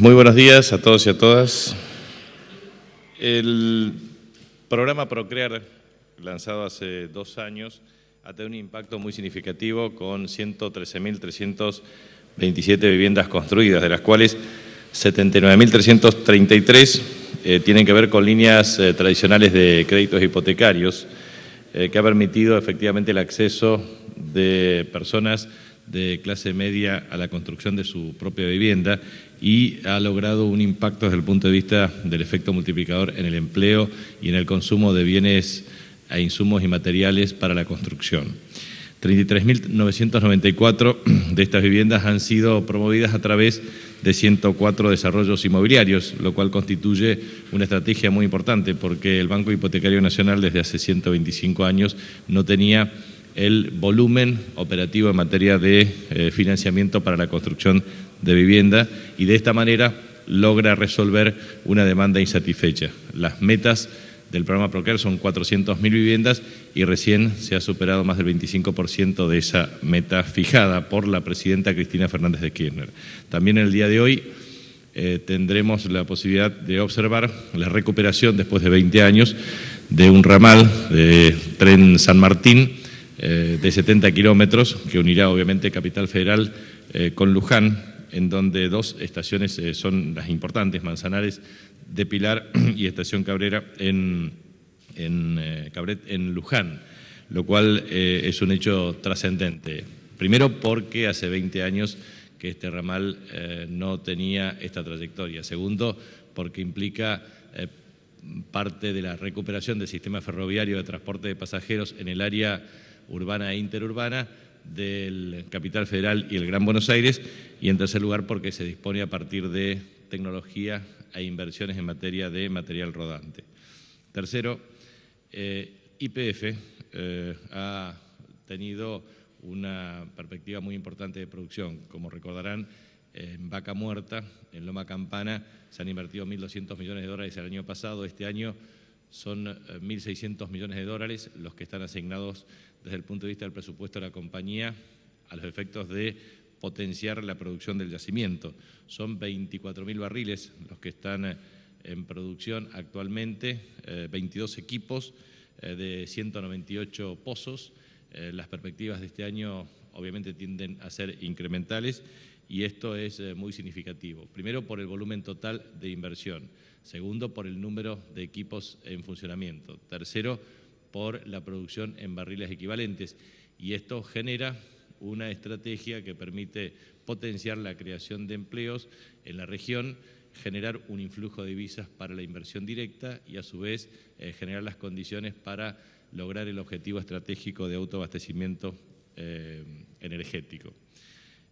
Muy buenos días a todos y a todas. El programa Procrear, lanzado hace dos años, ha tenido un impacto muy significativo con 113.327 viviendas construidas, de las cuales 79.333 eh, tienen que ver con líneas eh, tradicionales de créditos hipotecarios, eh, que ha permitido efectivamente el acceso de personas de clase media a la construcción de su propia vivienda y ha logrado un impacto desde el punto de vista del efecto multiplicador en el empleo y en el consumo de bienes e insumos y materiales para la construcción. 33.994 de estas viviendas han sido promovidas a través de 104 desarrollos inmobiliarios, lo cual constituye una estrategia muy importante porque el Banco Hipotecario Nacional desde hace 125 años no tenía el volumen operativo en materia de eh, financiamiento para la construcción de vivienda y de esta manera logra resolver una demanda insatisfecha. Las metas del programa Procrear son 400.000 viviendas y recién se ha superado más del 25% de esa meta fijada por la presidenta Cristina Fernández de Kirchner. También en el día de hoy eh, tendremos la posibilidad de observar la recuperación después de 20 años de un ramal de tren San Martín eh, de 70 kilómetros que unirá obviamente Capital Federal eh, con Luján, en donde dos estaciones eh, son las importantes, Manzanares de Pilar y Estación Cabrera en, en en Luján, lo cual es un hecho trascendente. Primero porque hace 20 años que este ramal no tenía esta trayectoria. Segundo, porque implica parte de la recuperación del sistema ferroviario de transporte de pasajeros en el área urbana e interurbana del Capital Federal y el Gran Buenos Aires, y en tercer lugar porque se dispone a partir de tecnología e inversiones en materia de material rodante. Tercero, eh, IPF eh, ha tenido una perspectiva muy importante de producción. Como recordarán, en Vaca Muerta, en Loma Campana, se han invertido 1.200 millones de dólares el año pasado. Este año son 1.600 eh, millones de dólares los que están asignados desde el punto de vista del presupuesto de la compañía a los efectos de potenciar la producción del yacimiento. Son 24.000 barriles los que están eh, en producción actualmente, 22 eh, equipos de 198 pozos. las perspectivas de este año obviamente tienden a ser incrementales y esto es eh, muy significativo. Primero por el volumen total de inversión, segundo por el número de equipos en funcionamiento, tercero por la producción en barriles equivalentes y esto genera una estrategia que permite potenciar la creación de empleos en la región, generar un influjo de divisas para la inversión directa y a su vez eh, generar las condiciones para lograr el objetivo estratégico de autoabastecimiento eh, energético.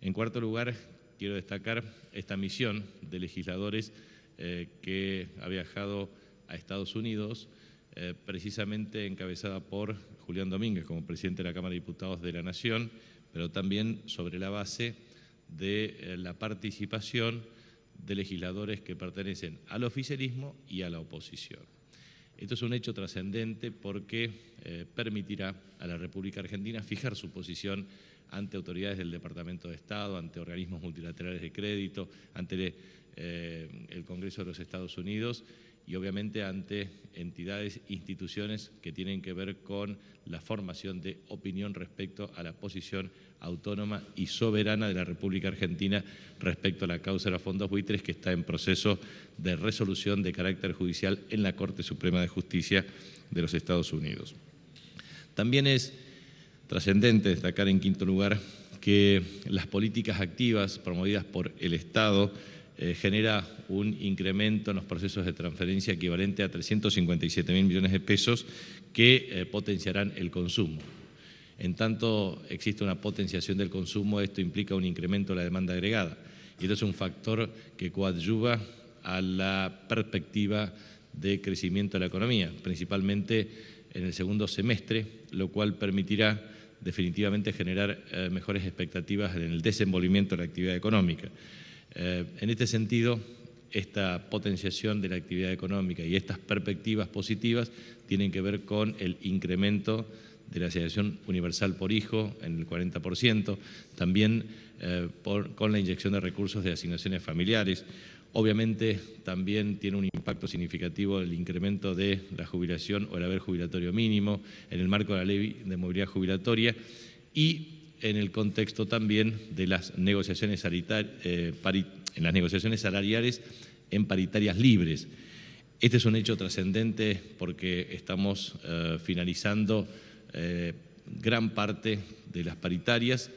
En cuarto lugar, quiero destacar esta misión de legisladores eh, que ha viajado a Estados Unidos, eh, precisamente encabezada por Julián Domínguez como presidente de la Cámara de Diputados de la Nación, pero también sobre la base de eh, la participación de legisladores que pertenecen al oficialismo y a la oposición. Esto es un hecho trascendente porque permitirá a la República Argentina fijar su posición ante autoridades del Departamento de Estado, ante organismos multilaterales de crédito, ante eh, el Congreso de los Estados Unidos y obviamente ante entidades, instituciones que tienen que ver con la formación de opinión respecto a la posición autónoma y soberana de la República Argentina respecto a la causa de los fondos buitres que está en proceso de resolución de carácter judicial en la Corte Suprema de Justicia de los Estados Unidos. También es Trascendente destacar en quinto lugar que las políticas activas promovidas por el Estado eh, genera un incremento en los procesos de transferencia equivalente a 357 mil millones de pesos que eh, potenciarán el consumo. En tanto existe una potenciación del consumo, esto implica un incremento de la demanda agregada. Y esto es un factor que coadyuva a la perspectiva de crecimiento de la economía, principalmente en el segundo semestre, lo cual permitirá definitivamente generar eh, mejores expectativas en el desenvolvimiento de la actividad económica. Eh, en este sentido, esta potenciación de la actividad económica y estas perspectivas positivas tienen que ver con el incremento de la asignación universal por hijo en el 40%, también eh, con la inyección de recursos de asignaciones familiares, Obviamente también tiene un impacto significativo el incremento de la jubilación o el haber jubilatorio mínimo en el marco de la ley de movilidad jubilatoria y en el contexto también de las negociaciones, eh, en las negociaciones salariales en paritarias libres. Este es un hecho trascendente porque estamos eh, finalizando eh, gran parte de las paritarias,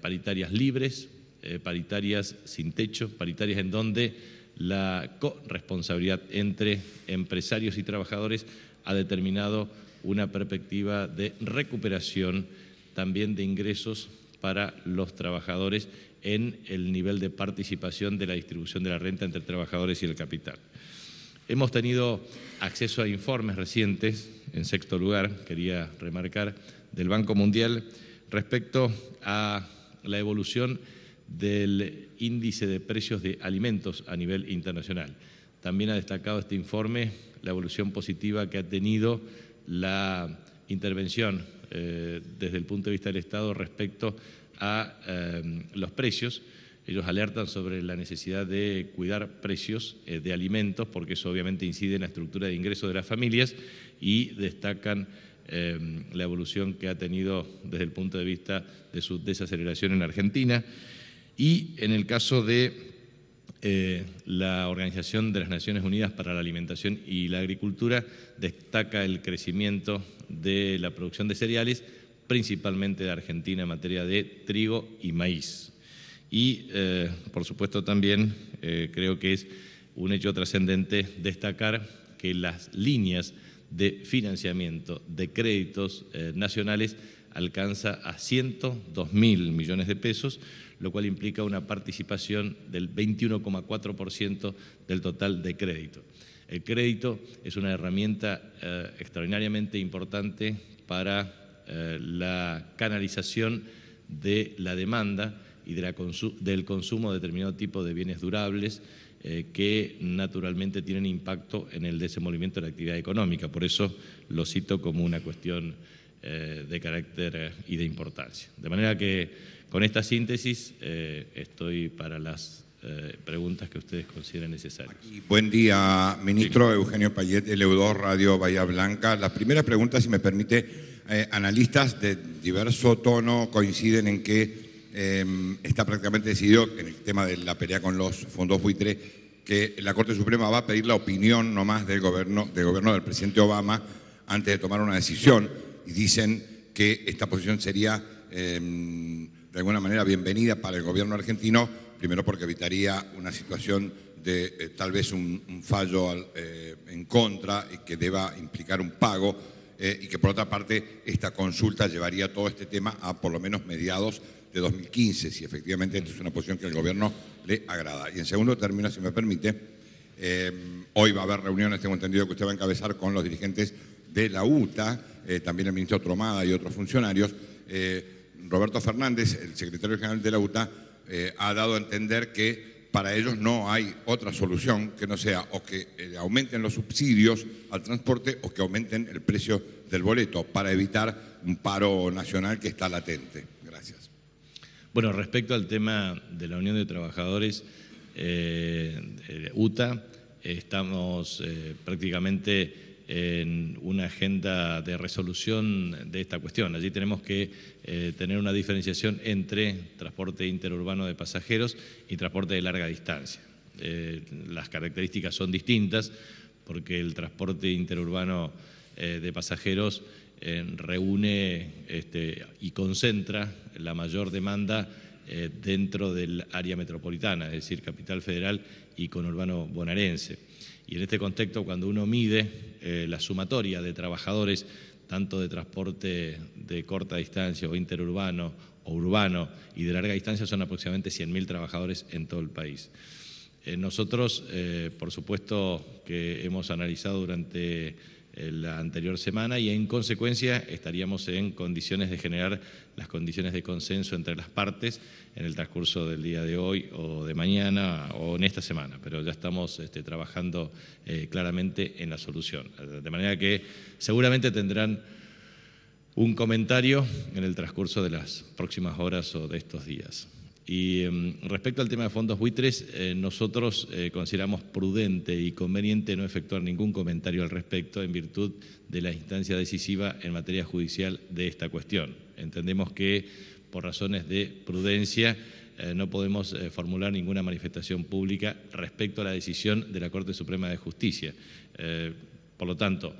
paritarias libres, eh, paritarias sin techo, paritarias en donde la corresponsabilidad entre empresarios y trabajadores ha determinado una perspectiva de recuperación también de ingresos para los trabajadores en el nivel de participación de la distribución de la renta entre trabajadores y el capital. Hemos tenido acceso a informes recientes, en sexto lugar, quería remarcar, del Banco Mundial respecto a la evolución del índice de precios de alimentos a nivel internacional. También ha destacado este informe la evolución positiva que ha tenido la intervención eh, desde el punto de vista del Estado respecto a eh, los precios. Ellos alertan sobre la necesidad de cuidar precios eh, de alimentos porque eso obviamente incide en la estructura de ingresos de las familias y destacan la evolución que ha tenido desde el punto de vista de su desaceleración en Argentina. Y en el caso de eh, la Organización de las Naciones Unidas para la Alimentación y la Agricultura destaca el crecimiento de la producción de cereales, principalmente de Argentina en materia de trigo y maíz. Y, eh, por supuesto, también eh, creo que es un hecho trascendente destacar que las líneas de financiamiento de créditos nacionales alcanza a 102 mil millones de pesos, lo cual implica una participación del 21,4% del total de crédito. El crédito es una herramienta eh, extraordinariamente importante para eh, la canalización de la demanda y de la del consumo de determinado tipo de bienes durables eh, que naturalmente tienen impacto en el desenvolvimiento de la actividad económica. Por eso lo cito como una cuestión eh, de carácter eh, y de importancia. De manera que con esta síntesis eh, estoy para las preguntas que ustedes consideren necesarias. buen día, ministro Eugenio Payet, de Leudor Radio Bahía Blanca. La primera pregunta, si me permite, analistas de diverso tono coinciden en que em, está prácticamente decidido en el tema de la pelea con los fondos buitre que la Corte Suprema va a pedir la opinión nomás del del, gobierno del presidente Obama antes de tomar una decisión y dicen que esta posición sería em, de alguna manera bienvenida para el gobierno argentino, primero porque evitaría una situación de eh, tal vez un, fallo eh, en contra y que deba implicar un pago, eh, y que por otra parte esta consulta llevaría todo este tema a por lo menos mediados de 2015, si efectivamente esta es una posición que al gobierno le agrada. Y en segundo término, si me permite, em, hoy va a haber reuniones, tengo entendido que usted va a encabezar con los dirigentes de la UTA, eh, también el ministro Tromada y otros funcionarios, eh, Roberto Fernández, el secretario general de la UTA, eh, ha dado a entender que para ellos no hay otra solución que no sea o que aumenten los subsidios al transporte o que aumenten el precio del boleto para evitar un paro nacional que está latente. Gracias. Bueno, respecto al tema de la Unión de Trabajadores, de UTA, estamos prácticamente en una agenda de resolución de esta cuestión. Allí tenemos que eh, tener una diferenciación entre transporte interurbano de pasajeros y transporte de larga distancia. Eh, las características son distintas porque el transporte interurbano eh, de pasajeros reúne este, y concentra la mayor demanda dentro del área metropolitana, es decir, capital federal y conurbano bonaerense y en este contexto, cuando uno mide eh, la sumatoria de trabajadores, tanto de transporte de corta distancia o interurbano o urbano y de larga distancia, son aproximadamente 100.000 trabajadores en todo el país. Eh, nosotros, eh, por supuesto, que hemos analizado durante eh, la anterior semana y en consecuencia estaríamos en condiciones de generar las condiciones de consenso entre las partes en el transcurso del día de hoy o de mañana o en esta semana, pero ya estamos este, trabajando eh, claramente en la solución. De manera que seguramente tendrán un comentario en el transcurso de las próximas horas o de estos días. Y em, respecto al tema de fondos buitres, eh, nosotros eh, consideramos prudente y conveniente no efectuar ningún comentario al respecto en virtud de la instancia decisiva en materia judicial de esta cuestión. Entendemos que por razones de prudencia eh, no podemos formular ninguna manifestación pública respecto a la decisión de la Corte Suprema de Justicia. por lo tanto,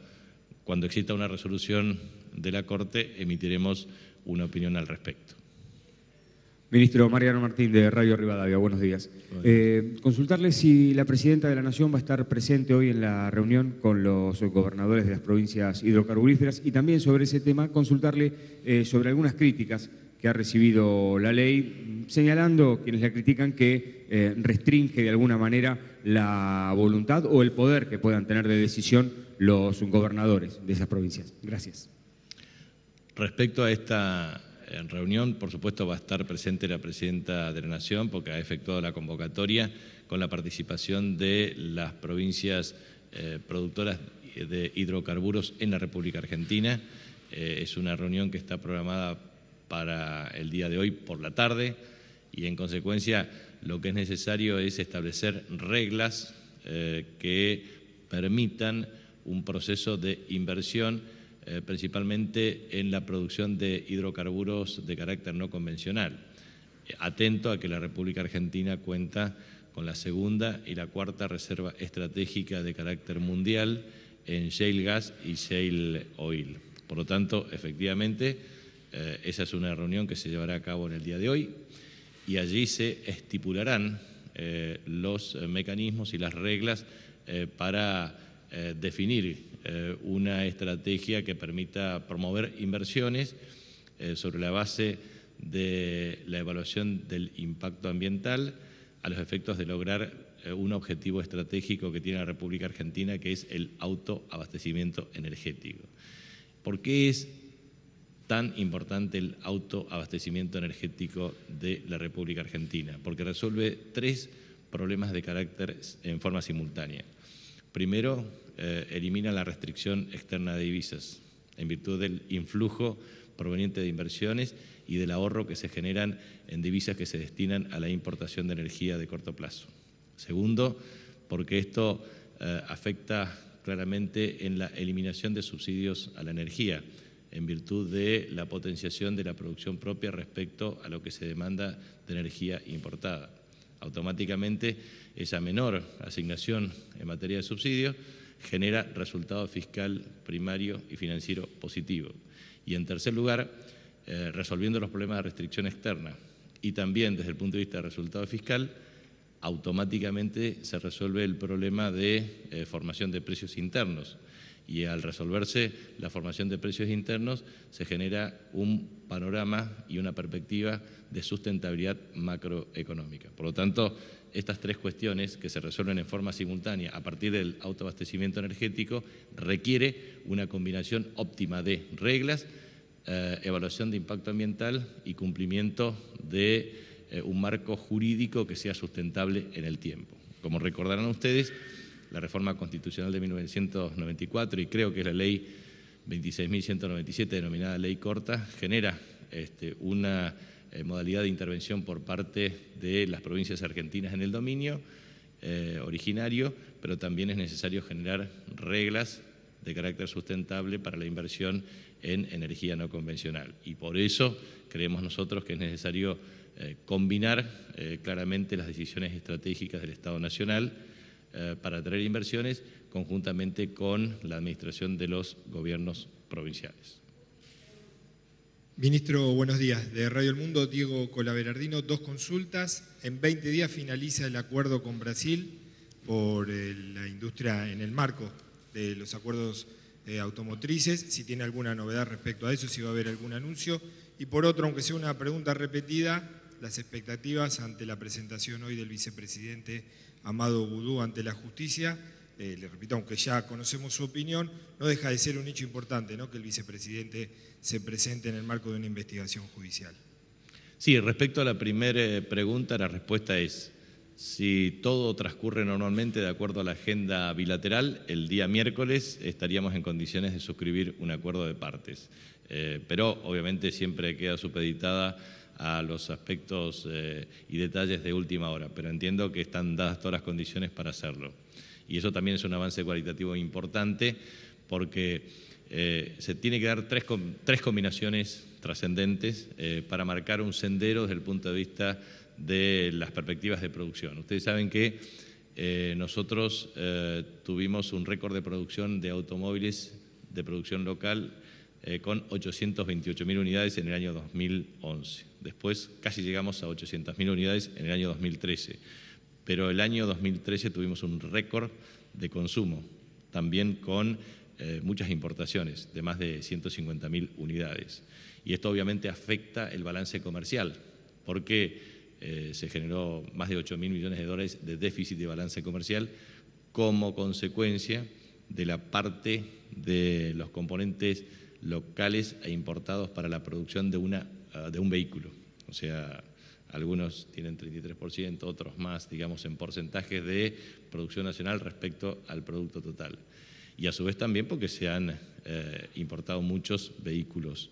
cuando exista una resolución de la Corte, emitiremos una opinión al respecto. Ministro Mariano Martín de Radio Rivadavia, buenos eh, días. consultarle si la presidenta de la Nación va a estar presente hoy en la reunión con los gobernadores de las provincias hidrocarburíferas y también sobre ese tema consultarle eh, sobre algunas críticas que ha recibido la ley, señalando quienes la critican que eh, restringe de alguna manera la voluntad o el poder que puedan tener de decisión los gobernadores de esas provincias. Gracias. Respecto a esta en reunión. Por supuesto va a estar presente la presidenta de la Nación porque ha efectuado la convocatoria con la participación de las provincias eh, productoras de hidrocarburos en la República Argentina. Eh, es una reunión que está programada para el día de hoy por la tarde y en consecuencia lo que es necesario es establecer reglas eh, que permitan un proceso de inversión eh, principalmente en la producción de hidrocarburos de carácter no convencional. Eh, atento a que la República Argentina cuenta con la segunda y la cuarta reserva estratégica de carácter mundial en shale gas y shale oil. Por lo tanto, efectivamente, eh, esa es una reunión que se llevará a cabo en el día de hoy y allí se estipularán los mecanismos y las reglas para definir eh, una estrategia que permita promover inversiones eh, sobre la base de la evaluación del impacto ambiental a los efectos de lograr eh, un objetivo estratégico que tiene la República Argentina, que es el autoabastecimiento energético. ¿Por qué es tan importante el autoabastecimiento energético de la República Argentina? Porque resuelve tres problemas de carácter en forma simultánea. Primero, eh, elimina la restricción externa de divisas en virtud del influjo proveniente de inversiones y del ahorro que se generan en divisas que se destinan a la importación de energía de corto plazo. Segundo, porque esto eh, afecta claramente en la eliminación de subsidios a la energía en virtud de la potenciación de la producción propia respecto a lo que se demanda de energía importada. Automáticamente esa menor asignación en materia de subsidios genera resultado fiscal primario y financiero positivo. Y en tercer lugar, eh, resolviendo los problemas de restricción externa y también desde el punto de vista de resultado fiscal, automáticamente se resuelve el problema de eh, formación de precios internos y al resolverse la formación de precios internos se genera un panorama y una perspectiva de sustentabilidad macroeconómica. Por lo tanto, estas tres cuestiones que se resuelven en forma simultánea a partir del autoabastecimiento energético requiere una combinación óptima de reglas, eh, evaluación de impacto ambiental y cumplimiento de eh, un marco jurídico que sea sustentable en el tiempo. Como recordarán ustedes, la reforma constitucional de 1994 y creo que es la ley 26.197, denominada ley corta, genera este, una eh, modalidad de intervención por parte de las provincias argentinas en el dominio eh, originario, pero también es necesario generar reglas de carácter sustentable para la inversión en energía no convencional. Y por eso creemos nosotros que es necesario eh, combinar claramente las decisiones estratégicas del Estado Nacional eh, para atraer inversiones conjuntamente con la administración de los gobiernos provinciales. Ministro, buenos días. De Radio El Mundo, Diego Colaverardino, dos consultas. En 20 días finaliza el acuerdo con Brasil por eh, la industria en el marco de los acuerdos eh, automotrices, si tiene alguna novedad respecto a eso, si va a haber algún anuncio. Y por otro, aunque sea una pregunta repetida, las expectativas ante la presentación hoy del vicepresidente Amado Boudou ante la justicia. Eh, le repito, aunque ya conocemos su opinión, no deja de ser un hecho importante ¿no? que el vicepresidente se presente en el marco de una investigación judicial. Sí, respecto a la primera eh, pregunta, la respuesta es, si todo transcurre normalmente de acuerdo a la agenda bilateral, el día miércoles estaríamos en condiciones de suscribir un acuerdo de partes. Eh, pero obviamente siempre queda supeditada a los aspectos eh, y detalles de última hora, pero entiendo que están dadas todas las condiciones para hacerlo. Y eso también es un avance cualitativo importante porque eh, se tiene que dar tres, combinaciones trascendentes eh, para marcar un sendero desde el punto de vista de las perspectivas de producción. Ustedes saben que nosotros tuvimos un récord de producción de automóviles de producción local eh, con 828.000 unidades en el año 2011. Después casi llegamos a 800.000 unidades en el año 2013. Pero el año 2013 tuvimos un récord de consumo, también con eh, muchas importaciones de más de 150.000 unidades. Y esto obviamente afecta el balance comercial, porque eh, se generó más de 8.000 millones de dólares de déficit de balance comercial como consecuencia de la parte de los componentes locales e importados para la producción de una Ah, de un vehículo. O sea, algunos tienen 33%, otros más, digamos, en porcentajes de producción nacional respecto al producto total. Y a su vez también porque se han eh, importado muchos vehículos,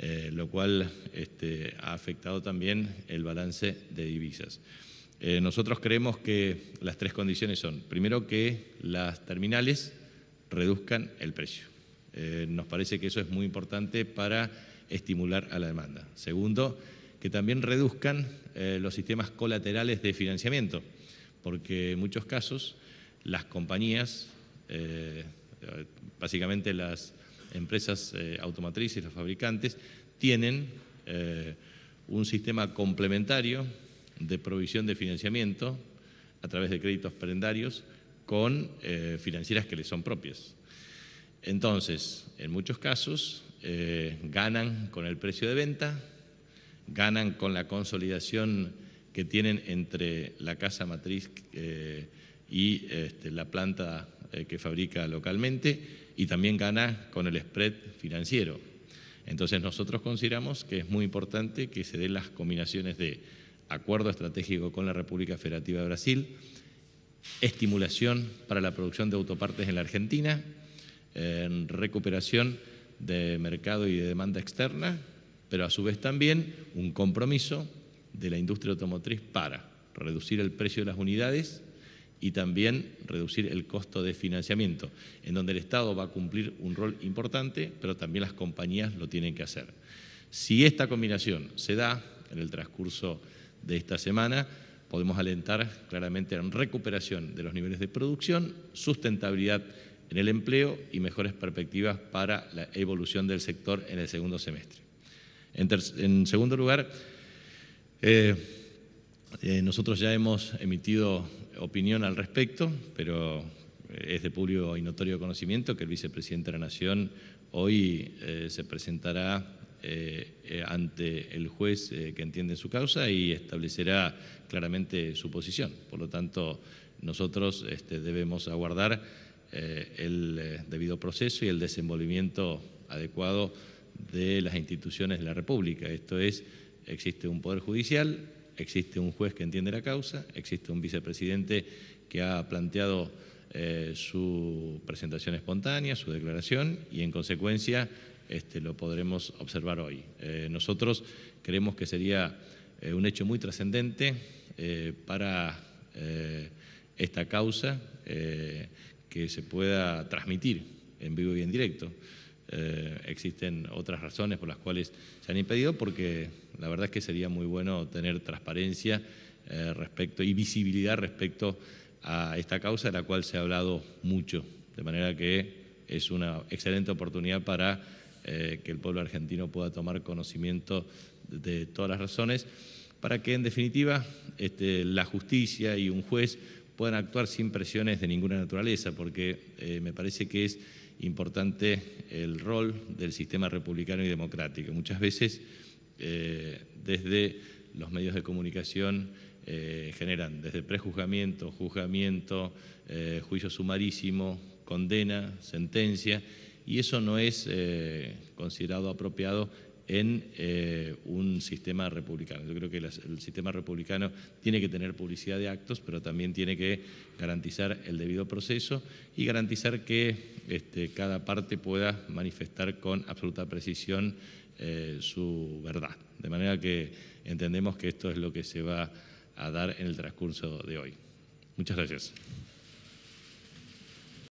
eh, lo cual este, ha afectado también el balance de divisas. Eh, nosotros creemos que las tres condiciones son, primero, que las terminales reduzcan el precio. nos parece que eso es muy importante para estimular a la demanda. Segundo, que también reduzcan eh, los sistemas colaterales de financiamiento, porque en muchos casos las compañías, eh, básicamente las empresas eh, automatrices, los fabricantes, tienen un sistema complementario de provisión de financiamiento a través de créditos prendarios con financieras que les son propias. Entonces, en muchos casos, eh, ganan con el precio de venta, ganan con la consolidación que tienen entre la casa matriz eh, y este, la planta eh, que fabrica localmente y también gana con el spread financiero. Entonces nosotros consideramos que es muy importante que se den las combinaciones de acuerdo estratégico con la República Federativa de Brasil, estimulación para la producción de autopartes en la Argentina, recuperación de mercado y de demanda externa, pero a su vez también un compromiso de la industria automotriz para reducir el precio de las unidades y también reducir el costo de financiamiento, en donde el Estado va a cumplir un rol importante, pero también las compañías lo tienen que hacer. Si esta combinación se da en el transcurso de esta semana, podemos alentar claramente la recuperación de los niveles de producción, sustentabilidad en el empleo y mejores perspectivas para la evolución del sector en el segundo semestre. En, segundo lugar, eh, eh, nosotros ya hemos emitido opinión al respecto, pero eh, es de público y notorio conocimiento que el vicepresidente de la Nación hoy se presentará ante el juez que entiende su causa y establecerá claramente su posición. Por lo tanto, nosotros este, debemos aguardar eh, el eh, debido proceso y el desenvolvimiento adecuado de las instituciones de la República. Esto es, existe un Poder Judicial, existe un juez que entiende la causa, existe un vicepresidente que ha planteado eh, su presentación espontánea, su declaración, y en consecuencia este, lo podremos observar hoy. nosotros creemos que sería un hecho muy trascendente para esta causa que se pueda transmitir en vivo y en directo. Eh, existen otras razones por las cuales se han impedido, porque la verdad es que sería muy bueno tener transparencia eh, respecto y visibilidad respecto a esta causa de la cual se ha hablado mucho. De manera que es una excelente oportunidad para eh, que el pueblo argentino pueda tomar conocimiento de, todas las razones, para que en definitiva este, la justicia y un juez puedan actuar sin presiones de ninguna naturaleza, porque eh, me parece que es importante el rol del sistema republicano y democrático. Muchas veces eh, desde los medios de comunicación eh, generan desde prejuzgamiento, juzgamiento, juicio sumarísimo, condena, sentencia, y eso no es considerado apropiado en eh, un sistema republicano. Yo creo que el sistema republicano tiene que tener publicidad de actos, pero también tiene que garantizar el debido proceso y garantizar que este, cada parte pueda manifestar con absoluta precisión eh, su verdad. De manera que entendemos que esto es lo que se va a dar en el transcurso de hoy. Muchas gracias.